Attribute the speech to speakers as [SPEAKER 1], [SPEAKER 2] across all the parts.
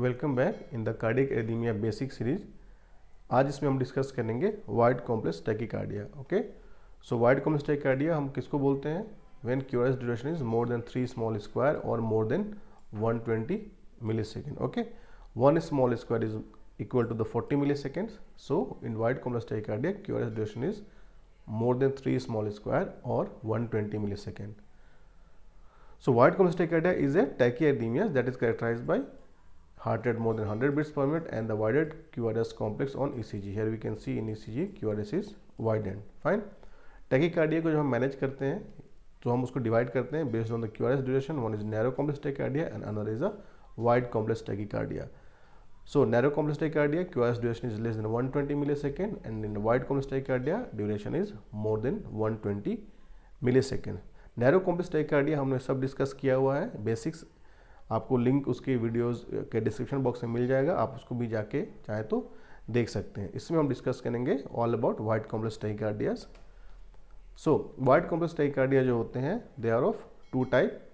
[SPEAKER 1] Welcome back in the cardiac arrhythmia basic series आज इसमें हम डिस्कस करेंगे wide complex tachycardia okay so wide complex tachycardia हम किसको बोलते हैं when QRS duration is more than three small square और more than 120 twenty millisecond okay one small square is equal to the forty millisecond so in wide complex tachycardia QRS duration is more than three small square और one twenty milli second So, wide cholestatic is a tachy tachyarrhythmia that is characterized by heart rate more than 100 beats per minute and the widened QRS complex on ECG. Here we can see in ECG QRS is widened. Fine. Tachycardia को जब हम manage करते हैं तो हम उसको divide करते हैं based on the Q R S duration one is narrow complex tachycardia and another is a wide complex tachycardia so narrow complex tachycardia Q R S duration is less than 120 twenty millisecond and in wide complex tachycardia duration is more than 120 twenty millisecond narrow complex tachycardia हमने सब discuss किया हुआ है basics आपको link उसके videos के description box में मिल जाएगा आप उसको भी जाके चाहे तो देख सकते हैं इसमें हम डिस्कस करेंगे all about wide complex tachycardias so wide complex tachycardia जो होते हैं they are of two type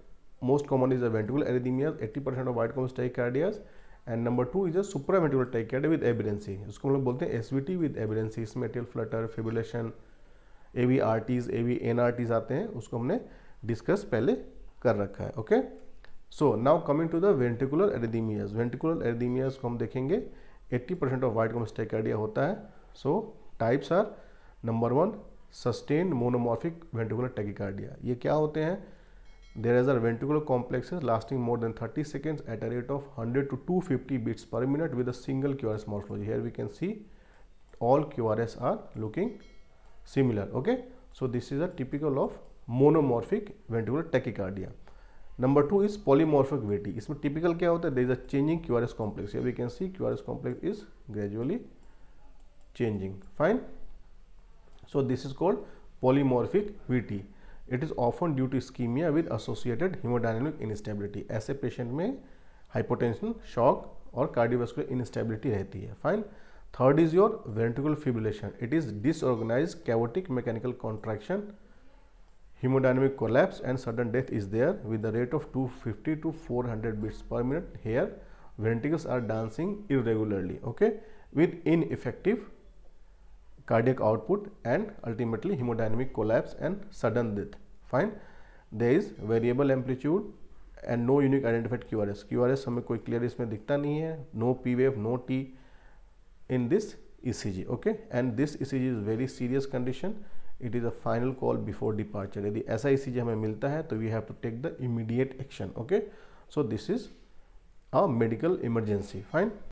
[SPEAKER 1] most common is a ventricular arrhythmias eighty percent of wide complex tachycardias and number two is a supraventricular tachycardia with aberrancy उसको हम लोग बोलते हैं as with aberrancy इसमें atrial flutter fibrillation A V R Ts A V N R Ts आते हैं उसको हमने डिस्कस पहले कर रखा है okay okay? So now coming to the ventricular arrhythmias ventricular arrhythmias को हम देखेंगे 80 परसेंट ऑफ वाइट स्टेकार्डिया होता है so types are number one sustain monomorphic ventricular tachycardia ये क्या होते हैं there is are ventricular complexes lasting more than 30 seconds at a rate of 100 to 250 beats per minute with a single Q R S morphology here we can see all Q R S are looking similar okay so this is a typical of monomorphic ventricular tachycardia number two is polymorphicity इसमें typical क्या होता है there is a changing Q R S complex we can see Q R S complex is gradually changing fine so this is called polymorphic vt it is often due to ischaemia with associated hemodynamic instability ऐसे patient में hypotension shock और cardiovascular instability रहती है fine third is your ventricular fibrillation it is disorganise chaotic mechanical contraction hemodynamic collapse and sudden death is there with the rate of 250 to 400 beats per minute here ventricles are dancing irregularly okay with ineffective cardiac output and ultimately hemodynamic collapse and sudden death fine there is variable amplitude and no unique identified QRS. QRS, S Q R S हमें कोई clear इसमें दिखता नहीं है no P wave no and this ECG is very serious condition. It is a final call before departure यदि ऐसा ही चीज़ हमें मिलता है तो we have to take the immediate action okay so this is a medical emergency fine